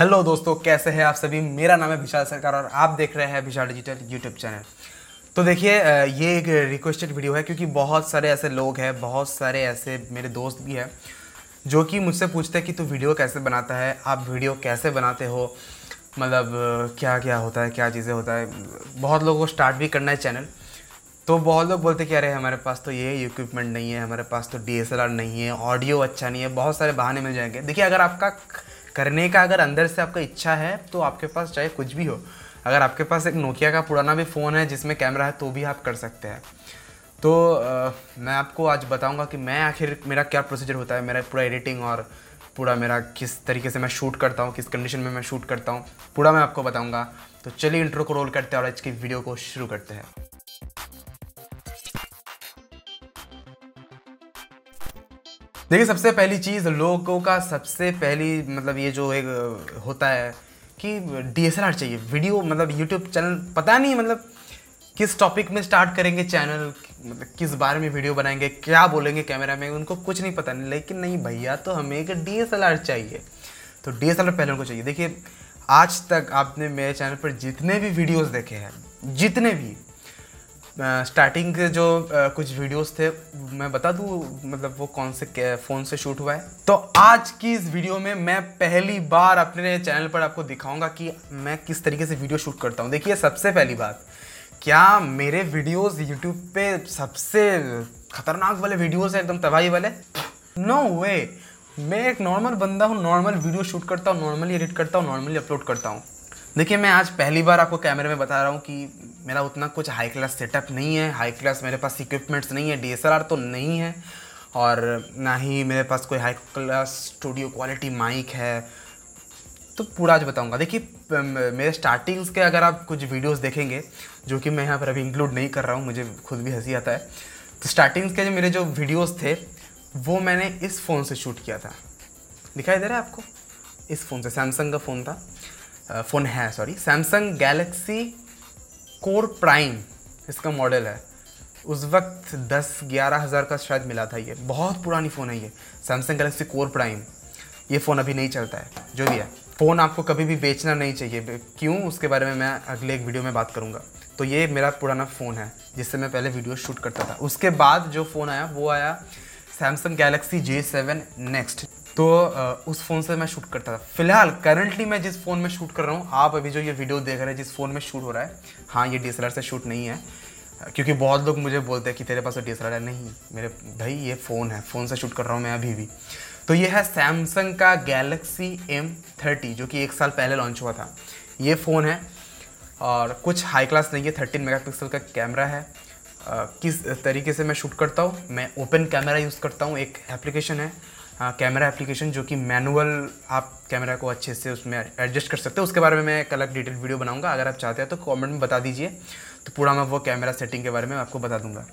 hello दोस्तों कैसे हैं आप सभी मेरा नाम है विशाल सरकार और आप देख रहे हैं विशाल डिजिटल यूट्यूब चैनल तो देखिए ये एक रिक्वेस्टेड वीडियो है क्योंकि बहुत सारे ऐसे लोग हैं बहुत सारे ऐसे मेरे दोस्त भी हैं जो कि मुझसे पूछते हैं कि तू वीडियो कैसे बनाता है आप वीडियो कैसे बनाते हो मतलब क्या क्या होता है क्या चीज़ें होता है बहुत लोगों को स्टार्ट भी करना है चैनल तो बहुत लोग बोलते कि अरे हमारे पास तो ये इक्विपमेंट नहीं है हमारे पास तो डी नहीं है ऑडियो अच्छा नहीं है बहुत सारे बहाने मिल जाएंगे देखिए अगर आपका करने का अगर अंदर से आपका इच्छा है तो आपके पास चाहे कुछ भी हो अगर आपके पास एक नोकिया का पुराना भी फ़ोन है जिसमें कैमरा है तो भी आप कर सकते हैं तो आ, मैं आपको आज बताऊंगा कि मैं आखिर मेरा क्या प्रोसीजर होता है मेरा पूरा एडिटिंग और पूरा मेरा किस तरीके से मैं शूट करता हूँ किस कंडीशन में मैं शूट करता हूँ पूरा मैं आपको बताऊँगा तो चलिए इंट्रो को रोल करते हैं और आज की वीडियो को शुरू करते हैं देखिए सबसे पहली चीज़ लोगों का सबसे पहली मतलब ये जो एक होता है कि डी चाहिए वीडियो मतलब यूट्यूब चैनल पता नहीं मतलब किस टॉपिक में स्टार्ट करेंगे चैनल मतलब किस बारे में वीडियो बनाएंगे क्या बोलेंगे कैमरा में उनको कुछ नहीं पता नहीं लेकिन नहीं भैया तो हमें एक डी चाहिए तो डी पहले उनको चाहिए देखिए आज तक आपने मेरे चैनल पर जितने भी वीडियोस देखे हैं जितने भी स्टार्टिंग के जो कुछ वीडियोस थे मैं बता दूँ मतलब वो कौन से फ़ोन से शूट हुआ है तो आज की इस वीडियो में मैं पहली बार अपने चैनल पर आपको दिखाऊंगा कि मैं किस तरीके से वीडियो शूट करता हूँ देखिए सबसे पहली बात क्या मेरे वीडियोस यूट्यूब पे सबसे खतरनाक वाले वीडियोस हैं एकदम तबाही वाले नो no वे मैं एक नॉर्मल बंदा हूँ नॉर्मल वीडियो शूट करता हूँ नॉर्मली एडिट करता हूँ नॉर्मली अपलोड करता हूँ देखिए मैं आज पहली बार आपको कैमरे में बता रहा हूँ कि मेरा उतना कुछ हाई क्लास सेटअप नहीं है हाई क्लास मेरे पास इक्विपमेंट्स नहीं है डी तो नहीं है और ना ही मेरे पास कोई high class studio quality mic है तो पूरा आज बताऊंगा देखिए मेरे स्टार्टिंग्स के अगर आप कुछ वीडियोस देखेंगे जो कि मैं यहाँ पर अभी इंक्लूड नहीं कर रहा हूँ मुझे खुद भी हंसी आता है तो स्टार्टिंग्स के जो मेरे जो वीडियोस थे वो मैंने इस फ़ोन से शूट किया था दिखाई दे रहा है आपको इस फ़ोन से सैमसंग का फ़ोन था फ़ोन है sorry Samsung Galaxy Core Prime इसका मॉडल है उस वक्त दस ग्यारह हज़ार का शायद मिला था ये बहुत पुरानी फ़ोन है ये सैमसंग गैलेक्सी कोर प्राइम ये फ़ोन अभी नहीं चलता है जो भी है फ़ोन आपको कभी भी बेचना नहीं चाहिए क्यों उसके बारे में मैं अगले एक वीडियो में बात करूँगा तो ये मेरा पुराना फ़ोन है जिससे मैं पहले वीडियो शूट करता था उसके बाद जो फ़ोन आया वो आया Samsung Galaxy J seven Next तो उस फ़ोन से मैं शूट करता था फिलहाल करंटली मैं जिस फ़ोन में शूट कर रहा हूँ आप अभी जो ये वीडियो देख रहे हैं जिस फ़ोन में शूट हो रहा है हाँ ये डी से शूट नहीं है क्योंकि बहुत लोग मुझे बोलते हैं कि तेरे पास तो डी है नहीं मेरे भाई ये फ़ोन है फ़ोन से शूट कर रहा हूँ मैं अभी भी तो ये है सैमसंग का गैलेक्सी एम थर्टी जो कि एक साल पहले लॉन्च हुआ था ये फ़ोन है और कुछ हाई क्लास नहीं है थर्टीन मेगा का कैमरा है किस तरीके से मैं शूट करता हूँ मैं ओपन कैमरा यूज़ करता हूँ एक एप्लीकेशन है कैमरा हाँ, एप्लीकेशन जो कि मैनुअल आप कैमरा को अच्छे से उसमें एडजस्ट कर सकते हो उसके बारे में मैं एक अलग डिटेल वीडियो बनाऊंगा अगर आप चाहते हैं तो कमेंट में बता दीजिए तो पूरा मैं वो कैमरा सेटिंग के बारे में आपको बता दूंगा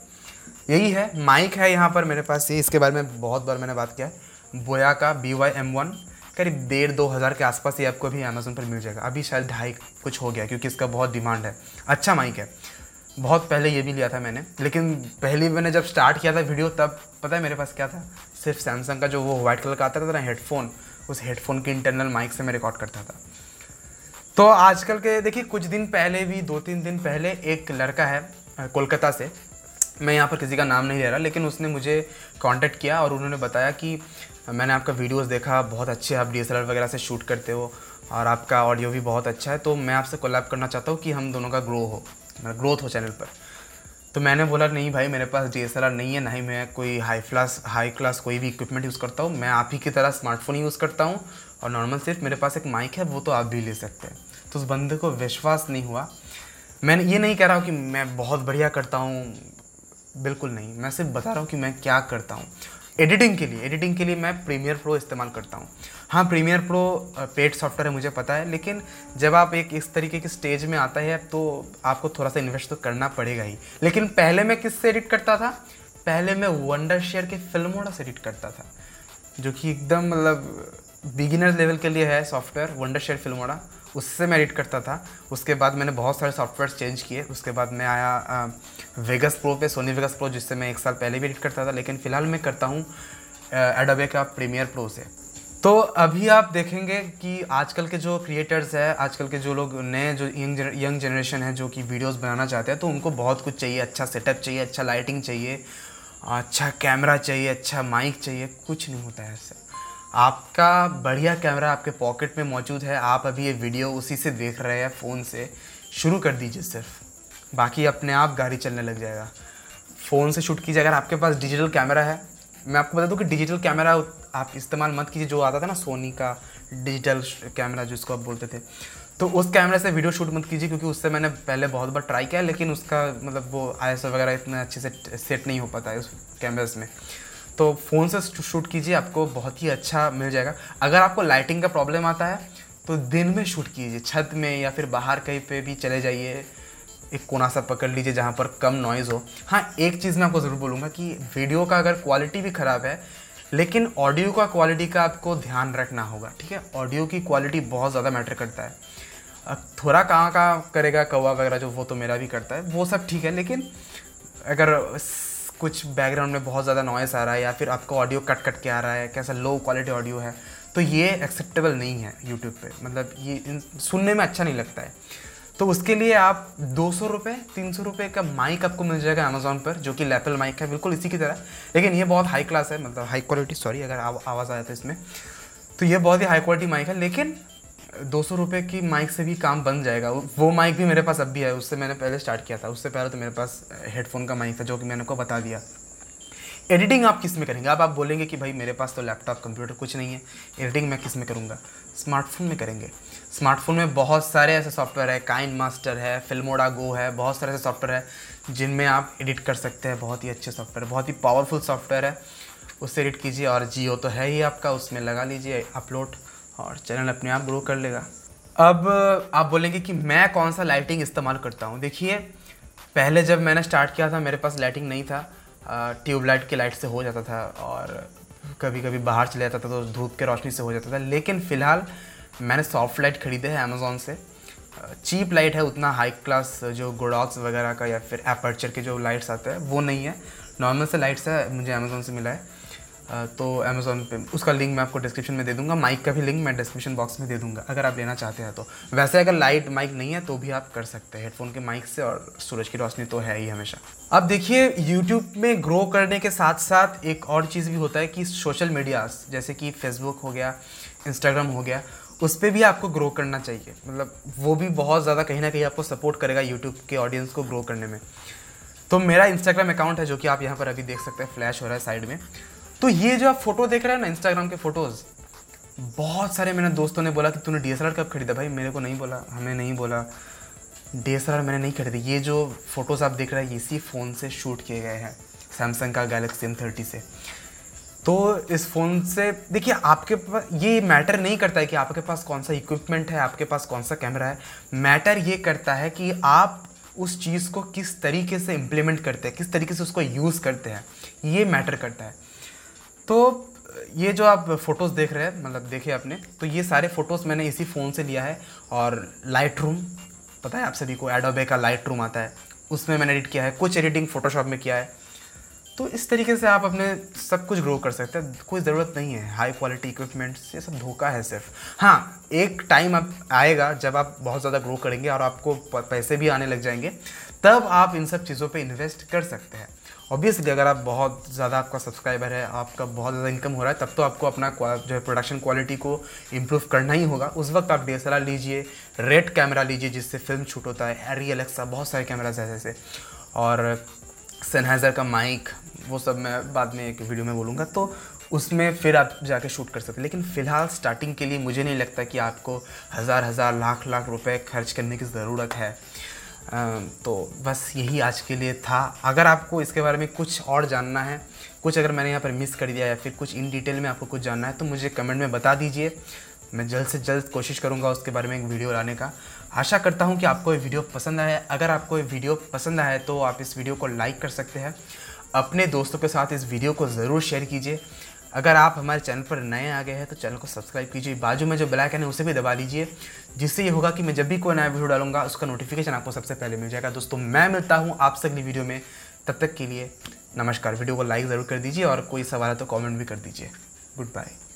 यही है माइक है यहाँ पर मेरे पास ये इसके बारे में बहुत बार मैंने बात किया है बोया का बी वाई एम वन करीब डेढ़ दो हज़ार के आसपास ये आपको अभी अमेज़ोन पर मिल जाएगा अभी शायद ढाई कुछ हो गया क्योंकि इसका बहुत डिमांड है अच्छा माइक है बहुत पहले ये भी लिया था मैंने लेकिन पहले मैंने जब स्टार्ट किया था वीडियो तब पता है मेरे पास क्या था सिर्फ सैमसंग का जो वो वाइट कलर का आता था ना हेडफोन उस हेडफोन के इंटरनल माइक से मैं रिकॉर्ड करता था तो आजकल के देखिए कुछ दिन पहले भी दो तीन दिन पहले एक लड़का है कोलकाता से मैं यहाँ पर किसी का नाम नहीं ले रहा लेकिन उसने मुझे कांटेक्ट किया और उन्होंने बताया कि मैंने आपका वीडियोस देखा बहुत अच्छे आप डी वगैरह से शूट करते हो और आपका ऑडियो भी बहुत अच्छा है तो मैं आपसे कोलैब करना चाहता हूँ कि हम दोनों का ग्रो हो मेरा मतलब ग्रोथ हो चैनल पर तो मैंने बोला नहीं भाई मेरे पास डी नहीं है ना ही मैं कोई हाई क्लास हाई क्लास कोई भी इक्विपमेंट यूज़ करता हूँ मैं आप ही की तरह स्मार्टफोन यूज़ करता हूँ और नॉर्मल सिर्फ मेरे पास एक माइक है वो तो आप भी ले सकते हैं तो उस बंदे को विश्वास नहीं हुआ मैंने ये नहीं कह रहा हूँ कि मैं बहुत बढ़िया करता हूँ बिल्कुल नहीं मैं सिर्फ बता रहा हूँ कि मैं क्या करता हूँ एडिटिंग के लिए एडिटिंग के लिए मैं प्रीमियर प्रो इस्तेमाल करता हूँ हाँ प्रीमियर प्रो पेड सॉफ्टवेयर है मुझे पता है लेकिन जब आप एक इस तरीके के स्टेज में आता है तो आपको थोड़ा सा इन्वेस्ट तो करना पड़ेगा ही लेकिन पहले मैं किससे एडिट करता था पहले मैं वंडर शेयर के फिल्मोड़ा से एडिट करता था जो कि एकदम मतलब बिगिनर लेवल के लिए है सॉफ्टवेयर वंडर शेयर फिल्मोड़ा उससे मैं एडिट करता था उसके बाद मैंने बहुत सारे सॉफ्टवेयर चेंज किए उसके बाद मैं आया वेगस प्रो पे सोनी वेगस प्रो जिससे मैं एक साल पहले भी एडिट करता था लेकिन फ़िलहाल मैं करता हूँ एडोबे का प्रीमियर प्रो से तो अभी आप देखेंगे कि आजकल के जो क्रिएटर्स हैं आजकल के जो लोग नए जो यंग यंग जनरेशन है जो कि वीडियोस बनाना चाहते हैं तो उनको बहुत कुछ चाहिए अच्छा सेटअप चाहिए अच्छा लाइटिंग चाहिए अच्छा कैमरा चाहिए अच्छा माइक चाहिए कुछ नहीं होता है इससे आपका बढ़िया कैमरा आपके पॉकेट में मौजूद है आप अभी ये वीडियो उसी से देख रहे हैं फ़ोन से शुरू कर दीजिए सिर्फ बाकी अपने आप गाड़ी चलने लग जाएगा फ़ोन से शूट कीजिए अगर आपके पास डिजिटल कैमरा है मैं आपको बता दूँ कि डिजिटल कैमरा आप इस्तेमाल मत कीजिए जो आता था ना सोनी का डिजिटल कैमरा जिसको आप बोलते थे तो उस कैमरे से वीडियो शूट मत कीजिए क्योंकि उससे मैंने पहले बहुत बार ट्राई किया लेकिन उसका मतलब वो आई वगैरह इतना अच्छे से सेट नहीं हो पाता है उस कैमराज में तो फ़ोन से शूट कीजिए आपको बहुत ही अच्छा मिल जाएगा अगर आपको लाइटिंग का प्रॉब्लम आता है तो दिन में शूट कीजिए छत में या फिर बाहर कहीं पे भी चले जाइए एक कोना सा पकड़ लीजिए जहाँ पर कम नॉइज़ हो हाँ एक चीज़ मैं आपको ज़रूर बोलूँगा कि वीडियो का अगर क्वालिटी भी ख़राब है लेकिन ऑडियो का क्वालिटी का आपको ध्यान रखना होगा ठीक है ऑडियो की क्वालिटी बहुत ज़्यादा मैटर करता है थोड़ा कहाँ कहाँ करेगा कौवा वगैरह जो वो तो मेरा भी करता है वो सब ठीक है लेकिन अगर कुछ बैकग्राउंड में बहुत ज़्यादा नॉइस आ रहा है या फिर आपका ऑडियो कट कट के आ रहा है कैसा लो क्वालिटी ऑडियो है तो ये एक्सेप्टेबल नहीं है यूट्यूब पे मतलब ये सुनने में अच्छा नहीं लगता है तो उसके लिए आप दो सौ रुपये तीन सौ रुपये का माइक आपको मिल जाएगा अमेज़ोन पर जो कि लेपल माइक है बिल्कुल इसी की तरह लेकिन ये बहुत हाई क्लास है मतलब हाई क्वालिटी सॉरी अगर आवाज़ जाता तो इसमें तो ये बहुत ही हाई क्वालिटी माइक है लेकिन दो सौ रुपये की माइक से भी काम बन जाएगा वो माइक भी मेरे पास अब भी है उससे मैंने पहले स्टार्ट किया था उससे पहले तो मेरे पास हेडफोन का माइक था जो कि मैंने आपको बता दिया एडिटिंग आप किस में करेंगे आप आप बोलेंगे कि भाई मेरे पास तो लैपटॉप कंप्यूटर कुछ नहीं है एडिटिंग मैं किस में करूँगा स्मार्टफोन में करेंगे स्मार्टफोन में बहुत सारे ऐसे सॉफ्टवेयर है काइन मास्टर है फिल्मोडा गो है बहुत सारे ऐसे सॉफ्टवेयर है जिनमें आप एडिट कर सकते हैं बहुत ही अच्छे सॉफ्टवेयर बहुत ही पावरफुल सॉफ्टवेयर है उससे एडिट कीजिए और जियो तो है ही आपका उसमें लगा लीजिए अपलोड और चैनल अपने आप ग्रो कर लेगा अब आप बोलेंगे कि मैं कौन सा लाइटिंग इस्तेमाल करता हूँ देखिए पहले जब मैंने स्टार्ट किया था मेरे पास लाइटिंग नहीं था ट्यूबलाइट के लाइट से हो जाता था और कभी कभी बाहर चले जाता था तो धूप के रोशनी से हो जाता था लेकिन फ़िलहाल मैंने सॉफ्ट लाइट खरीदे हैं अमेज़ोन से चीप लाइट है उतना हाई क्लास जो गोडॉक्स वगैरह का या फिर एपर्चर के जो लाइट्स आते हैं वो नहीं है नॉर्मल से लाइट्स है मुझे अमेज़ोन से मिला है तो अमेज़ोन पे उसका लिंक मैं आपको डिस्क्रिप्शन में दे दूंगा माइक का भी लिंक मैं डिस्क्रिप्शन बॉक्स में दे दूंगा अगर आप लेना चाहते हैं तो वैसे अगर लाइट माइक नहीं है तो भी आप कर सकते हैं हेडफोन के माइक से और सूरज की रोशनी तो है ही हमेशा अब देखिए यूट्यूब में ग्रो करने के साथ साथ एक और चीज़ भी होता है कि सोशल मीडियाज़ जैसे कि फेसबुक हो गया इंस्टाग्राम हो गया उस पर भी आपको ग्रो करना चाहिए मतलब वो भी बहुत ज़्यादा कहीं ना कहीं आपको सपोर्ट करेगा यूट्यूब के ऑडियंस को ग्रो करने में तो मेरा इंस्टाग्राम अकाउंट है जो कि आप यहाँ पर अभी देख सकते हैं फ्लैश हो रहा है साइड में तो ये जो आप फोटो देख रहे हैं ना इंस्टाग्राम के फोटोज़ बहुत सारे मेरे दोस्तों ने बोला कि तूने डी कब खरीदा भाई मेरे को नहीं बोला हमें नहीं बोला डी मैंने नहीं खरीदी ये जो फ़ोटोज़ आप देख रहे हैं इसी फ़ोन से शूट किए गए हैं सैमसंग का गैलेक्सी एम थर्टी से तो इस फ़ोन से देखिए आपके पास ये मैटर नहीं करता है कि आपके पास कौन सा इक्विपमेंट है आपके पास कौन सा कैमरा है मैटर ये करता है कि आप उस चीज़ को किस तरीके से इम्प्लीमेंट करते हैं किस तरीके से उसको यूज़ करते हैं ये मैटर करता है तो ये जो आप फ़ोटोज़ देख रहे हैं मतलब देखे आपने तो ये सारे फ़ोटोज़ मैंने इसी फ़ोन से लिया है और लाइट रूम पता है आप सभी को एडोबे का लाइट रूम आता है उसमें मैंने एडिट किया है कुछ एडिटिंग फ़ोटोशॉप में किया है तो इस तरीके से आप अपने सब कुछ ग्रो कर सकते हैं कोई ज़रूरत नहीं है हाई क्वालिटी इक्विपमेंट्स ये सब धोखा है सिर्फ हाँ एक टाइम अब आएगा जब आप बहुत ज़्यादा ग्रो करेंगे और आपको पैसे भी आने लग जाएंगे तब आप इन सब चीज़ों पे इन्वेस्ट कर सकते हैं ऑब्वियसली अगर आप बहुत ज़्यादा आपका सब्सक्राइबर है आपका बहुत ज़्यादा इनकम हो रहा है तब तो आपको अपना जो है प्रोडक्शन क्वालिटी को इम्प्रूव करना ही होगा उस वक्त आप डी लीजिए रेड कैमरा लीजिए जिससे फिल्म शूट होता है एरी एलेक्सा बहुत सारे कैमराज हैं जैसे और सनहाइज़र का माइक वो सब मैं बाद में एक वीडियो में बोलूँगा तो उसमें फिर आप जाके शूट कर सकते लेकिन फ़िलहाल स्टार्टिंग के लिए मुझे नहीं लगता कि आपको हज़ार हज़ार लाख लाख रुपए खर्च करने की ज़रूरत है तो बस यही आज के लिए था अगर आपको इसके बारे में कुछ और जानना है कुछ अगर मैंने यहाँ पर मिस कर दिया या फिर कुछ इन डिटेल में आपको कुछ जानना है तो मुझे कमेंट में बता दीजिए मैं जल्द से जल्द कोशिश करूँगा उसके बारे में एक वीडियो लाने का आशा करता हूँ कि आपको ये वीडियो पसंद आया अगर आपको ये वीडियो पसंद आया तो आप इस वीडियो को लाइक कर सकते हैं अपने दोस्तों के साथ इस वीडियो को ज़रूर शेयर कीजिए अगर आप हमारे चैनल पर नए आ गए हैं तो चैनल को सब्सक्राइब कीजिए बाजू में जो ब्लैक है उसे भी दबा लीजिए जिससे ये होगा कि मैं जब भी कोई नया वीडियो डालूंगा उसका नोटिफिकेशन आपको सबसे पहले मिल जाएगा दोस्तों मैं मिलता हूँ आपसे अगली वीडियो में तब तक के लिए नमस्कार वीडियो को लाइक ज़रूर कर दीजिए और कोई सवाल है तो कॉमेंट भी कर दीजिए गुड बाय